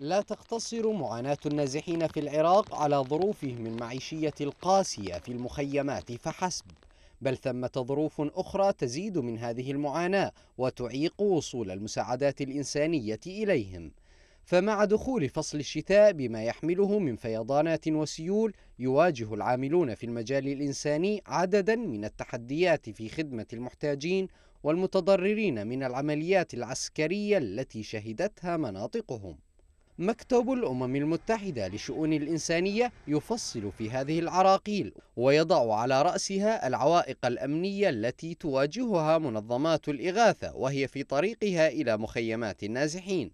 لا تقتصر معاناة النازحين في العراق على ظروفهم المعيشية القاسية في المخيمات فحسب بل ثمة ظروف أخرى تزيد من هذه المعاناة وتعيق وصول المساعدات الإنسانية إليهم فمع دخول فصل الشتاء بما يحمله من فيضانات وسيول يواجه العاملون في المجال الإنساني عددا من التحديات في خدمة المحتاجين والمتضررين من العمليات العسكرية التي شهدتها مناطقهم مكتب الأمم المتحدة لشؤون الإنسانية يفصل في هذه العراقيل ويضع على رأسها العوائق الأمنية التي تواجهها منظمات الإغاثة وهي في طريقها إلى مخيمات النازحين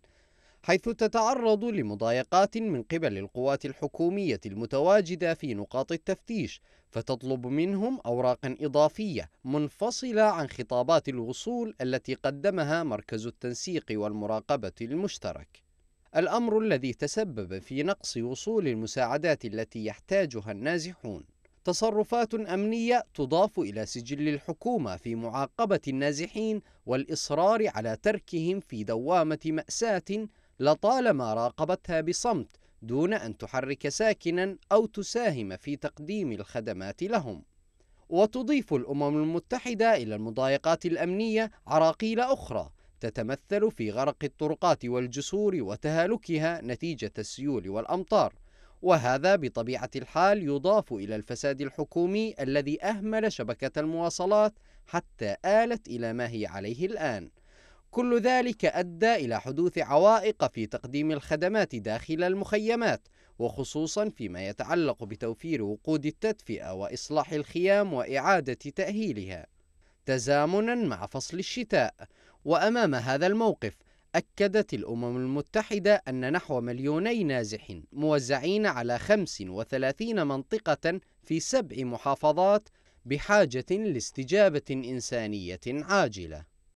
حيث تتعرض لمضايقات من قبل القوات الحكومية المتواجدة في نقاط التفتيش فتطلب منهم أوراقا إضافية منفصلة عن خطابات الوصول التي قدمها مركز التنسيق والمراقبة المشترك الأمر الذي تسبب في نقص وصول المساعدات التي يحتاجها النازحون تصرفات أمنية تضاف إلى سجل الحكومة في معاقبة النازحين والإصرار على تركهم في دوامة مأساة لطالما راقبتها بصمت دون أن تحرك ساكنا أو تساهم في تقديم الخدمات لهم وتضيف الأمم المتحدة إلى المضايقات الأمنية عراقيل أخرى تتمثل في غرق الطرقات والجسور وتهالكها نتيجة السيول والأمطار وهذا بطبيعة الحال يضاف إلى الفساد الحكومي الذي أهمل شبكة المواصلات حتى آلت إلى ما هي عليه الآن كل ذلك أدى إلى حدوث عوائق في تقديم الخدمات داخل المخيمات وخصوصا فيما يتعلق بتوفير وقود التدفئة وإصلاح الخيام وإعادة تأهيلها تزامنا مع فصل الشتاء وأمام هذا الموقف أكدت الأمم المتحدة أن نحو مليوني نازح موزعين على 35 منطقة في سبع محافظات بحاجة لاستجابة إنسانية عاجلة